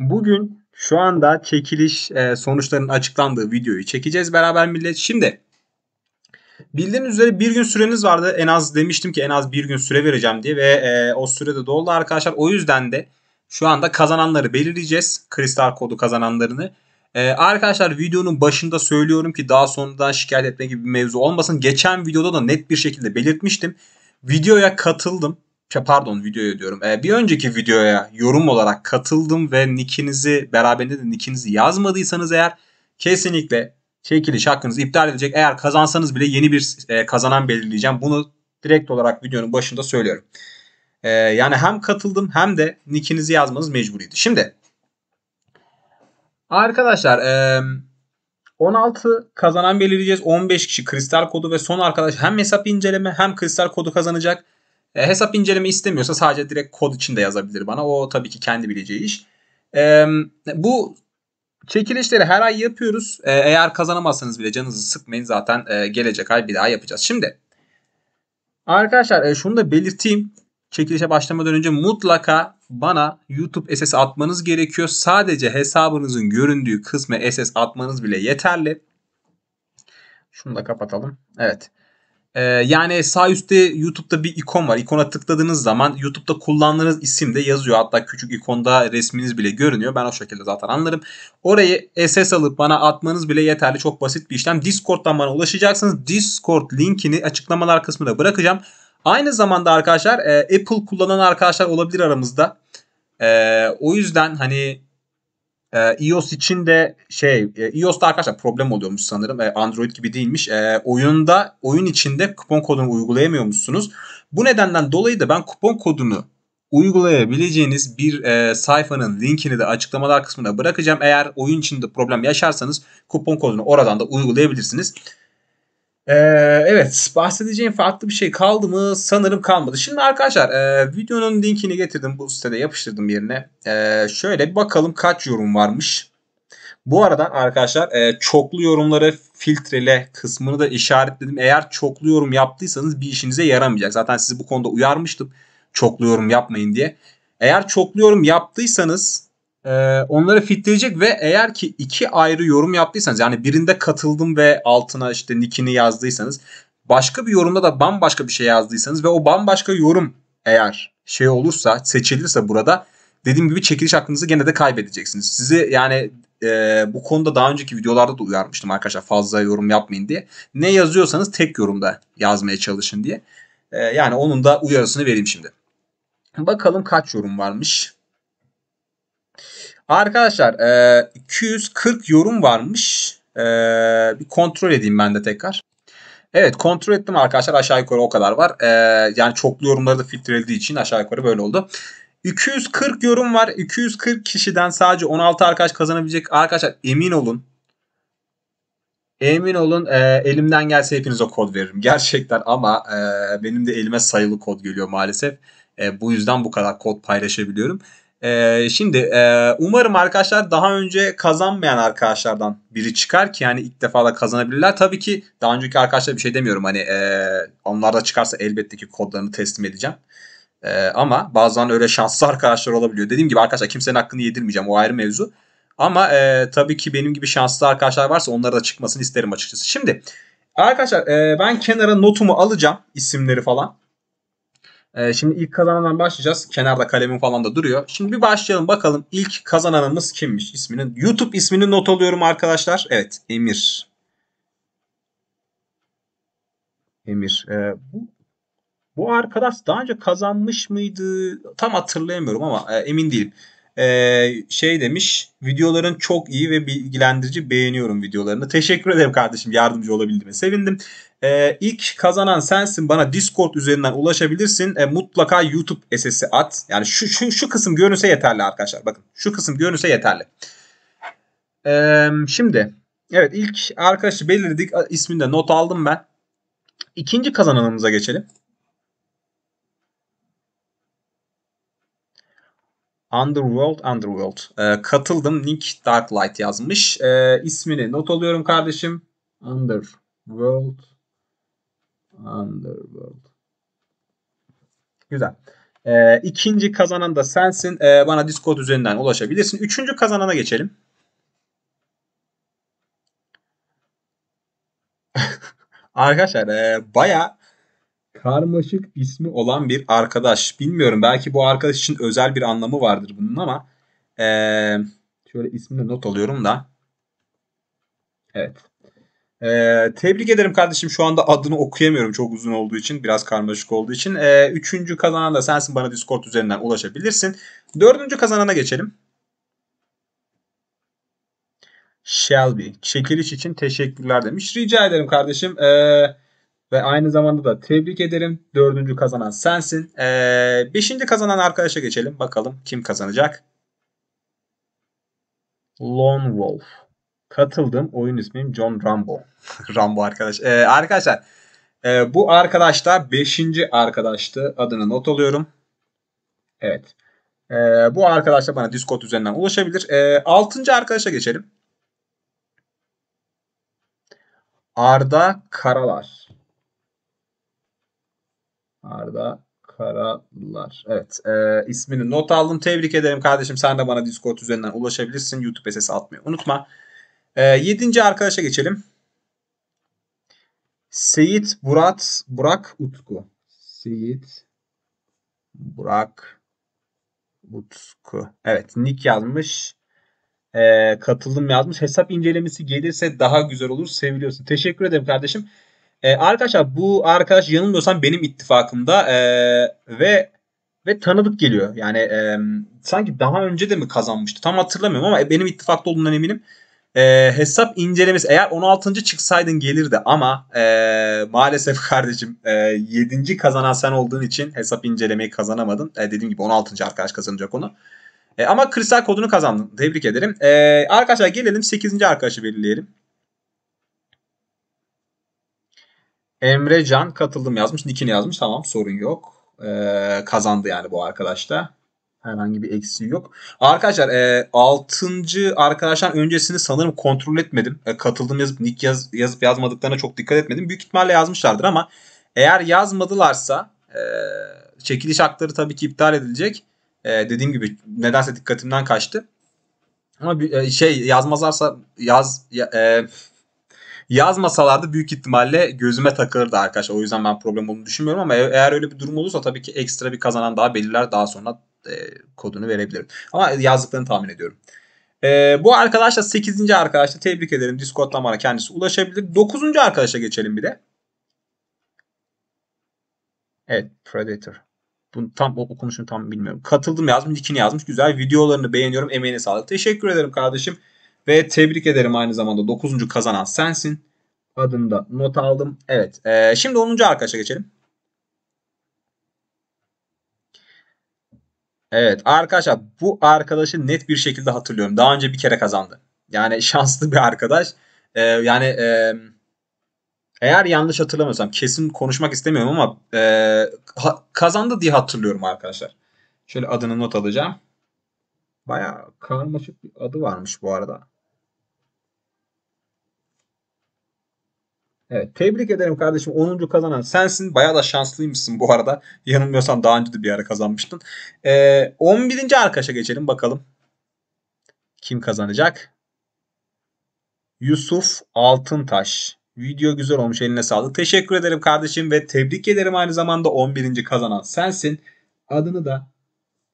Bugün şu anda çekiliş e, sonuçlarının açıklandığı videoyu çekeceğiz beraber millet. Şimdi bildiğiniz üzere bir gün süreniz vardı. En az demiştim ki en az bir gün süre vereceğim diye ve e, o sürede doldu arkadaşlar. O yüzden de şu anda kazananları belirleyeceğiz. Kristal kodu kazananlarını. Ee, arkadaşlar videonun başında söylüyorum ki daha sonradan şikayet etme gibi bir mevzu olmasın. Geçen videoda da net bir şekilde belirtmiştim. Videoya katıldım. Şey, pardon videoya diyorum. Ee, bir önceki videoya yorum olarak katıldım ve nickinizi beraberinde de nickinizi yazmadıysanız eğer kesinlikle çekiliş hakkınızı iptal edecek. Eğer kazansanız bile yeni bir e, kazanan belirleyeceğim. Bunu direkt olarak videonun başında söylüyorum. Ee, yani hem katıldım hem de nickinizi yazmanız mecburiydi. Şimdi arkadaşlar 16 kazanan belirleyeceğiz. 15 kişi kristal kodu ve son arkadaş hem hesap inceleme hem kristal kodu kazanacak. E, hesap inceleme istemiyorsa sadece direkt kod içinde yazabilir bana. O tabii ki kendi bileceği iş. E, bu çekilişleri her ay yapıyoruz. E, eğer kazanamazsanız bile canınızı sıkmayın. Zaten e, gelecek ay bir daha yapacağız. Şimdi arkadaşlar e, şunu da belirteyim. Çekilişe başlamadan önce mutlaka bana YouTube SS atmanız gerekiyor. Sadece hesabınızın göründüğü kısmı SS atmanız bile yeterli. Şunu da kapatalım. Evet. Ee, yani sağ üstte YouTube'da bir ikon var. İkona tıkladığınız zaman YouTube'da kullandığınız isim de yazıyor. Hatta küçük ikonda resminiz bile görünüyor. Ben o şekilde zaten anlarım. Orayı SS alıp bana atmanız bile yeterli. Çok basit bir işlem. Discord'dan bana ulaşacaksınız. Discord linkini açıklamalar kısmına bırakacağım. Aynı zamanda arkadaşlar e, Apple kullanan arkadaşlar olabilir aramızda. E, o yüzden hani e, iOS için de şey e, iOS'ta arkadaşlar problem oluyormuş sanırım. E, Android gibi değilmiş. E, oyunda oyun içinde kupon kodunu uygulayamıyormuşsunuz. Bu nedenden dolayı da ben kupon kodunu uygulayabileceğiniz bir e, sayfanın linkini de açıklamalar kısmına bırakacağım. Eğer oyun içinde problem yaşarsanız kupon kodunu oradan da uygulayabilirsiniz. Ee, evet bahsedeceğim farklı bir şey kaldı mı? Sanırım kalmadı. Şimdi arkadaşlar e, videonun linkini getirdim bu sitede yapıştırdım yerine. E, şöyle bir bakalım kaç yorum varmış. Bu arada arkadaşlar e, çoklu yorumları filtrele kısmını da işaretledim. Eğer çoklu yorum yaptıysanız bir işinize yaramayacak. Zaten sizi bu konuda uyarmıştım. Çoklu yorum yapmayın diye. Eğer çoklu yorum yaptıysanız e, onları fitleyecek ve eğer ki iki ayrı yorum yaptıysanız yani birinde katıldım ve altına işte nickini yazdıysanız başka bir yorumda da bambaşka bir şey yazdıysanız ve o bambaşka yorum eğer şey olursa seçilirse burada dediğim gibi çekiliş hakkınızı gene de kaybedeceksiniz. Sizi yani e, bu konuda daha önceki videolarda da uyarmıştım arkadaşlar fazla yorum yapmayın diye. Ne yazıyorsanız tek yorumda yazmaya çalışın diye. E, yani onun da uyarısını vereyim şimdi. Bakalım kaç yorum varmış. Arkadaşlar e, 240 yorum varmış. E, bir kontrol edeyim ben de tekrar. Evet kontrol ettim arkadaşlar aşağı yukarı o kadar var. E, yani çoklu yorumları da filtrelediği için aşağı yukarı böyle oldu. 240 yorum var. 240 kişiden sadece 16 arkadaş kazanabilecek. Arkadaşlar emin olun. Emin olun e, elimden gelse hepinize kod veririm. Gerçekten ama e, benim de elime sayılı kod geliyor maalesef. E, bu yüzden bu kadar kod paylaşabiliyorum. Ee, şimdi e, umarım arkadaşlar daha önce kazanmayan arkadaşlardan biri çıkar ki yani ilk defa da kazanabilirler. Tabii ki daha önceki arkadaşlar bir şey demiyorum hani e, onlar da çıkarsa elbette ki kodlarını teslim edeceğim. E, ama bazen öyle şanslı arkadaşlar olabiliyor. Dediğim gibi arkadaşlar kimsenin hakkını yedirmeyeceğim o ayrı mevzu. Ama e, tabii ki benim gibi şanslı arkadaşlar varsa onlara da çıkmasını isterim açıkçası. Şimdi arkadaşlar e, ben kenara notumu alacağım isimleri falan. Ee, şimdi ilk kazananla başlayacağız. Kenarda kalemim falan da duruyor. Şimdi bir başlayalım bakalım ilk kazananımız kimmiş isminin. YouTube ismini not alıyorum arkadaşlar. Evet Emir. Emir. Ee, bu, bu arkadaş daha önce kazanmış mıydı? Tam hatırlayamıyorum ama e, emin değilim. Ee, şey demiş videoların çok iyi ve bilgilendirici beğeniyorum videolarını. Teşekkür ederim kardeşim yardımcı olabildiğime sevindim. Ee, ilk kazanan sensin bana Discord üzerinden ulaşabilirsin. Ee, mutlaka YouTube SS'i at. Yani şu, şu, şu kısım görünse yeterli arkadaşlar bakın şu kısım görünse yeterli. Ee, şimdi evet ilk arkadaşı belirledik isminde not aldım ben. İkinci kazananımıza geçelim. Underworld, Underworld. E, katıldım. Nick Darklight yazmış. E, ismini not alıyorum kardeşim. Underworld. Underworld. Güzel. E, ikinci kazanan da sensin. E, bana Discord üzerinden ulaşabilirsin. Üçüncü kazanana geçelim. Arkadaşlar e, baya karmaşık ismi olan bir arkadaş. Bilmiyorum belki bu arkadaş için özel bir anlamı vardır bunun ama ee, şöyle ismini not alıyorum da. Evet. Ee, tebrik ederim kardeşim. Şu anda adını okuyamıyorum çok uzun olduğu için. Biraz karmaşık olduğu için. Ee, üçüncü kazanan da sensin. Bana Discord üzerinden ulaşabilirsin. Dördüncü kazanana geçelim. Shelby. Çekiliş için teşekkürler demiş. Rica ederim kardeşim. Ee, ve aynı zamanda da tebrik ederim. Dördüncü kazanan sensin. Ee, beşinci kazanan arkadaşa geçelim. Bakalım kim kazanacak? Lone Wolf. Katıldım. Oyun ismim John Rambo. Rambo arkadaş. Ee, arkadaşlar e, bu arkadaş da beşinci arkadaştı. Adını not alıyorum. Evet. Ee, bu arkadaş da bana Discord üzerinden ulaşabilir. Ee, altıncı arkadaşa geçelim. Arda Karalar. Arda Karalar. Evet. E, ismini not aldım. Tebrik ederim kardeşim. Sen de bana Discord üzerinden ulaşabilirsin. YouTube sesi atmayı unutma. E, yedinci arkadaşa geçelim. Seyit Burat Burak Utku. Seyit Burak Utku. Evet. Nick yazmış. E, katılım yazmış. Hesap incelemesi gelirse daha güzel olur. Seviliyorsun. Teşekkür ederim kardeşim. E, arkadaşlar bu arkadaş yanılmıyorsam benim ittifakımda e, ve ve tanıdık geliyor. Yani e, sanki daha önce de mi kazanmıştı? Tam hatırlamıyorum ama benim ittifakta olduğundan eminim. E, hesap incelemesi eğer 16. çıksaydın gelirdi ama e, maalesef kardeşim e, 7. kazanan sen olduğun için hesap incelemeyi kazanamadın. E, dediğim gibi 16. arkadaş kazanacak onu. E, ama kristal kodunu kazandın. Tebrik ederim. E, arkadaşlar gelelim 8. arkadaşı belirleyelim. Emre Can katıldım yazmış. Nick'in yazmış. Tamam sorun yok. Ee, kazandı yani bu arkadaş da. Herhangi bir eksiği yok. Arkadaşlar e, 6. arkadaşlar öncesini sanırım kontrol etmedim. E, katıldım yazıp nick yaz, yazıp yazmadıklarına çok dikkat etmedim. Büyük ihtimalle yazmışlardır ama eğer yazmadılarsa e, çekiliş hakları tabii ki iptal edilecek. E, dediğim gibi nedense dikkatimden kaçtı. Ama bir, e, şey yazmazlarsa yaz ya, e, yazmasalardı büyük ihtimalle gözüme takılırdı arkadaşlar. O yüzden ben problem olduğunu düşünmüyorum ama e, eğer öyle bir durum olursa tabii ki ekstra bir kazanan daha belirler. Daha sonra e, kodunu verebilirim. Ama yazdıklarını tahmin ediyorum. E, bu arkadaşla 8. arkadaşla tebrik ederim. Discord'dan bana kendisi ulaşabilir. 9. arkadaşa geçelim bir de. Evet Predator. Bunu tam o okunuşunu tam bilmiyorum. Katıldım yazmış, ikini yazmış. Güzel videolarını beğeniyorum. Emeğine sağlık. Teşekkür ederim kardeşim. Ve tebrik ederim aynı zamanda 9. kazanan sensin. Adında not aldım. Evet. E, şimdi 10. arkadaşa geçelim. Evet arkadaşlar bu arkadaşı net bir şekilde hatırlıyorum. Daha önce bir kere kazandı. Yani şanslı bir arkadaş. E, yani e, eğer yanlış hatırlamıyorsam kesin konuşmak istemiyorum ama e, ha, kazandı diye hatırlıyorum arkadaşlar. Şöyle adını not alacağım. Baya karmaşık bir adı varmış bu arada. Evet, tebrik ederim kardeşim. 10. kazanan sensin. Bayağı da şanslıymışsın bu arada. Yanılmıyorsam daha önce de bir ara kazanmıştın. Ee, 11. arkadaşa geçelim bakalım. Kim kazanacak? Yusuf Altıntaş. Video güzel olmuş. Eline sağlık. Teşekkür ederim kardeşim ve tebrik ederim aynı zamanda 11. kazanan sensin. Adını da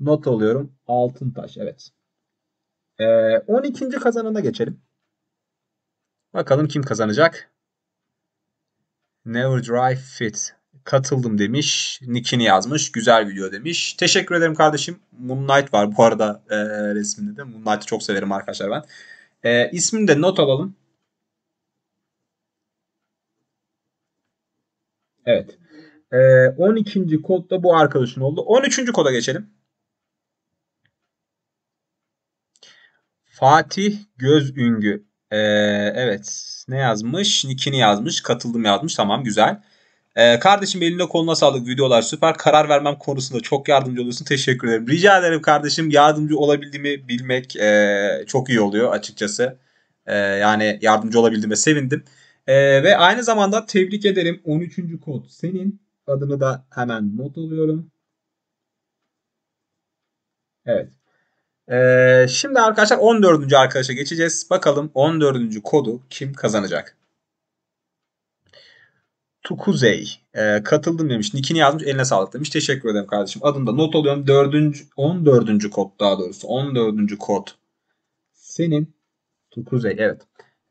not alıyorum. Altıntaş. Evet. Ee, 12. kazanana geçelim. Bakalım kim kazanacak? Never Drive Fit. Katıldım demiş. Nick'ini yazmış. Güzel video demiş. Teşekkür ederim kardeşim. Moonlight var bu arada e, resminde de. Moonlight'ı çok severim arkadaşlar ben. E, ismini de not alalım. Evet. E, 12. kod da bu arkadaşın oldu. 13. koda geçelim. Fatih Göz Üngü. Ee, evet. Ne yazmış? Nikini yazmış. Katıldım yazmış. Tamam güzel. Ee, kardeşim eline koluna sağlık. Videolar süper. Karar vermem konusunda çok yardımcı oluyorsun. Teşekkür ederim. Rica ederim kardeşim. Yardımcı olabildiğimi bilmek e, çok iyi oluyor açıkçası. E, yani yardımcı olabildiğime sevindim. E, ve aynı zamanda tebrik ederim. 13. kod senin. Adını da hemen not alıyorum. Evet. Ee, şimdi arkadaşlar 14. arkadaşa geçeceğiz. Bakalım 14. kodu kim kazanacak? Tukuzey. Ee, katıldım demiş. Nikini yazmış. Eline sağlık demiş. Teşekkür ederim kardeşim. Adını da not alıyorum. 4. 14. kod daha doğrusu. 14. kod. Senin Tukuzey. Evet.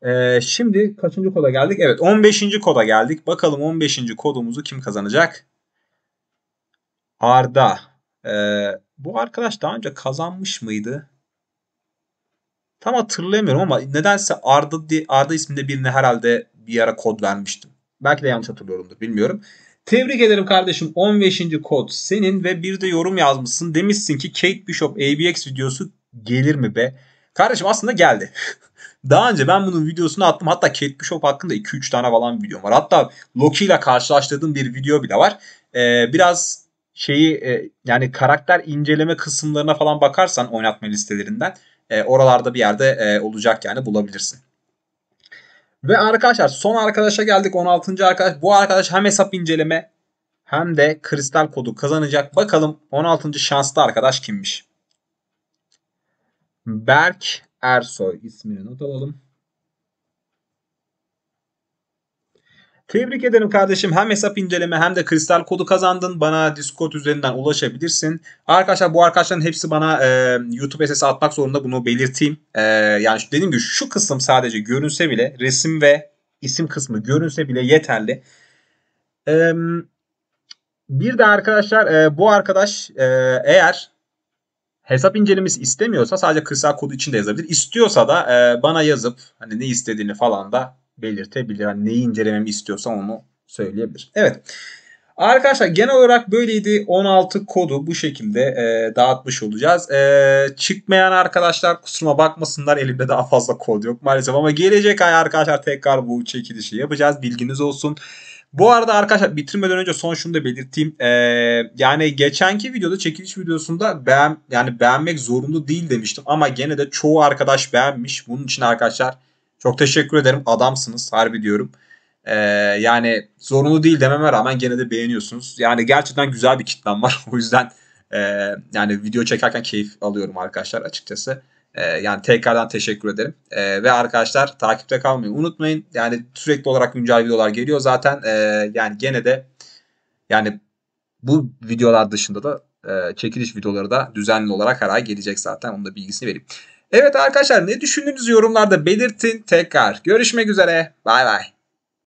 Ee, şimdi kaçıncı koda geldik? Evet 15. koda geldik. Bakalım 15. kodumuzu kim kazanacak? Arda. Ee, bu arkadaş daha önce kazanmış mıydı? Tam hatırlamıyorum ama nedense Arda, Arda isminde birine herhalde bir ara kod vermiştim. Belki de yanlış hatırlıyorumdur bilmiyorum. Tebrik ederim kardeşim 15. kod senin ve bir de yorum yazmışsın. Demişsin ki Kate Bishop ABX videosu gelir mi be? Kardeşim aslında geldi. Daha önce ben bunun videosunu attım. Hatta Kate Bishop hakkında 2-3 tane falan videom var. Hatta Loki ile karşılaştırdığım bir video bile var. Ee, biraz şeyi e, yani karakter inceleme kısımlarına falan bakarsan oynatma listelerinden e, oralarda bir yerde e, olacak yani bulabilirsin. Ve arkadaşlar son arkadaşa geldik 16. arkadaş. Bu arkadaş hem hesap inceleme hem de kristal kodu kazanacak. Bakalım 16. şanslı arkadaş kimmiş? Berk Ersoy ismini not alalım. Tebrik ederim kardeşim. Hem hesap inceleme hem de kristal kodu kazandın. Bana Discord üzerinden ulaşabilirsin. Arkadaşlar bu arkadaşların hepsi bana e, YouTube SS atmak zorunda bunu belirteyim. E, yani dediğim gibi şu kısım sadece görünse bile resim ve isim kısmı görünse bile yeterli. E, bir de arkadaşlar e, bu arkadaş e, eğer hesap incelemesi istemiyorsa sadece kristal kodu için de yazabilir. İstiyorsa da e, bana yazıp hani ne istediğini falan da belirtebilir. Yani neyi incelememi istiyorsam onu söyleyebilir. Evet. Arkadaşlar genel olarak böyleydi. 16 kodu bu şekilde e, dağıtmış olacağız. E, çıkmayan arkadaşlar kusuruma bakmasınlar. Elimde daha fazla kod yok maalesef. Ama gelecek ay arkadaşlar tekrar bu çekilişi yapacağız. Bilginiz olsun. Bu arada arkadaşlar bitirmeden önce son şunu da belirteyim. Ee, yani geçenki videoda çekiliş videosunda beğen yani beğenmek zorunda değil demiştim ama gene de çoğu arkadaş beğenmiş. Bunun için arkadaşlar çok teşekkür ederim. Adamsınız. Harbi diyorum. Ee, yani zorunlu değil dememe rağmen gene de beğeniyorsunuz. Yani gerçekten güzel bir kitlem var. o yüzden e, yani video çekerken keyif alıyorum arkadaşlar açıkçası. E, yani tekrardan teşekkür ederim. E, ve arkadaşlar takipte kalmayın unutmayın. Yani sürekli olarak güncel videolar geliyor zaten. E, yani gene de yani bu videolar dışında da e, çekiliş videoları da düzenli olarak her ay gelecek zaten. Onun da bilgisini vereyim. Evet arkadaşlar ne düşündüğünüzü yorumlarda belirtin. Tekrar görüşmek üzere. Bay bay.